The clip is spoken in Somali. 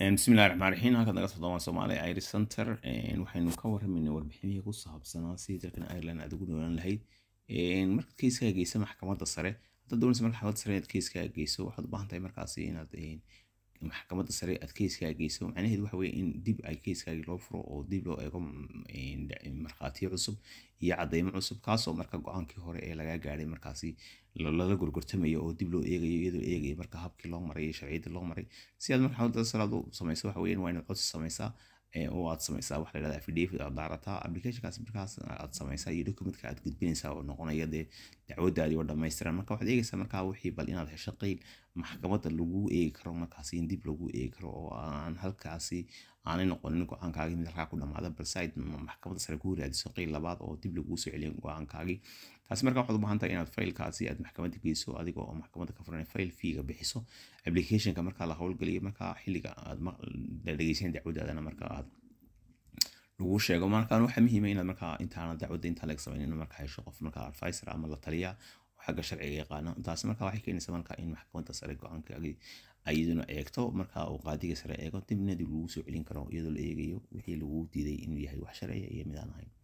bismillahi raxmaan raxiim halkaad naga soo doomaan soomaaliya irish center waxaynu ka waramaynaa warbixinihii ku saabsanaa sidii dalkan ireland aad ugu noolaan lahayd markaad keiska geysa maxkamadda sare haddaad doonaysa marka maxkamadda sare inaad keiska geyso waxaad u baahan tahay markaasi inaad maxkamadda sare aad keyskaaga geyso macnaheed waxa weye in dib ay keyskaagii loo furo oo dib loo eego mm, markhaatiyo cusub iyo cadeymo cusub kaasoo marka go-aankii hore ee lagaa gaaday markaasi lala gorgortamayo oo dib loo eegayo iyadoo eegaya marka habkii loo maray iyo sharciyadii loo maray si aad marka salaad samayso waxa weye waa inaad codsi samaysaa oo aad samaysaa wax laihahda affidavit aad daarataa applicationkaas markaas aad samaysaa iyo documentka aad gudbinaysaa oo noqonaya dee dacwadaadi oo dhamaystiran marka waxaad eegaysaa markaa wixii bal inaad hesho qeyb maxkamadda lagu eegi karo markaasi in dib lagu eegi karo oo aan halkaasi aanay noqonin go-aankaagii mid halkaa ku dhamaada balse ay maxkamadda sare ku waraadiso qeyb labaad oo dib lagu soo celiya go-aankaagii taasi markaa waxaad u baahan tahay inaad faylkaasi aad maxkamadda geyso adiga oo maxkamadda ka furan fayl fiiga bixiso applicationka markaa la howlgeliyo markaa xilliga aad dhegeysan dacwadaadana markaa aad lagu sheego markaan waxaa muhiima inaad markaa intaana dacwadda intaan laga samayn inaad markaa hesho qof markaa advisor ama la taliya xagga sharciga yaqaano taas markaa waxay keenaysa markaa in maxkamadda sare go-aankaagi iyaduna eegto markaa uu qaadiga sare eego dibna dib lagu soo celin karo iyadoo la eegayo wixii lagu diiday inuu yahay wax sharciya iyo mid aan ahayn